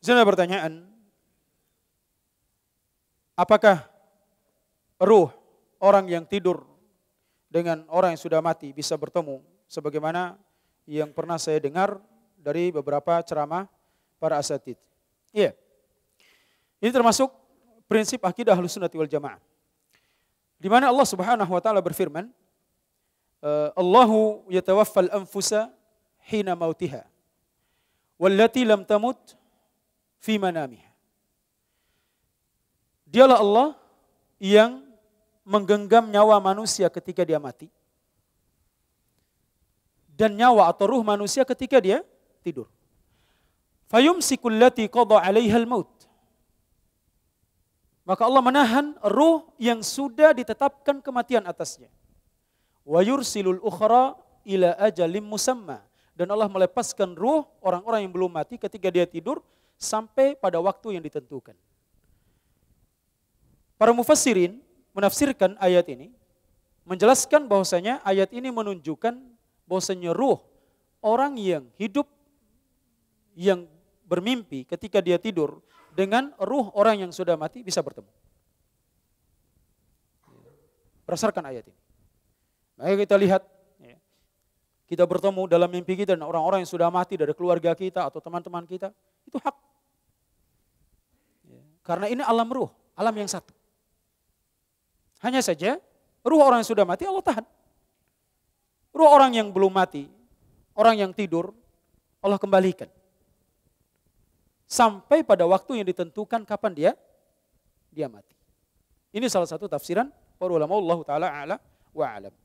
Zana pertanyaan, apakah ruh orang yang tidur dengan orang yang sudah mati bisa bertemu sebagaimana yang pernah saya dengar dari beberapa ceramah para asatid. Iya. Ini termasuk prinsip akidah Ahlussunnah wal Jamaah. Di mana Allah Subhanahu wa taala berfirman, eh, Allahu yatawaffal anfusa hina mautiha wallati lam tamut fi manamiha. Dialah Allah yang menggenggam nyawa manusia ketika dia mati dan nyawa atau ruh manusia ketika dia tidur. Fayumsikul lati qada 'alaiha maut Maka Allah menahan ruh yang sudah ditetapkan kematian atasnya. Wa yursilul ukhra ila ajalim musamma dan Allah melepaskan ruh orang-orang yang belum mati ketika dia tidur sampai pada waktu yang ditentukan. Para mufassirin menafsirkan ayat ini menjelaskan bahwasanya ayat ini menunjukkan bahwasanya ruh orang yang hidup yang bermimpi ketika dia tidur dengan ruh orang yang sudah mati bisa bertemu. Berdasarkan ayat ini. Mari kita lihat kita bertemu dalam mimpi kita dan orang-orang yang sudah mati dari keluarga kita atau teman-teman kita, itu hak. Ya. Karena ini alam ruh, alam yang satu. Hanya saja, ruh orang yang sudah mati Allah tahan. Ruh orang yang belum mati, orang yang tidur, Allah kembalikan. Sampai pada waktu yang ditentukan kapan dia dia mati. Ini salah satu tafsiran para ulama Allah taala ala wa alam.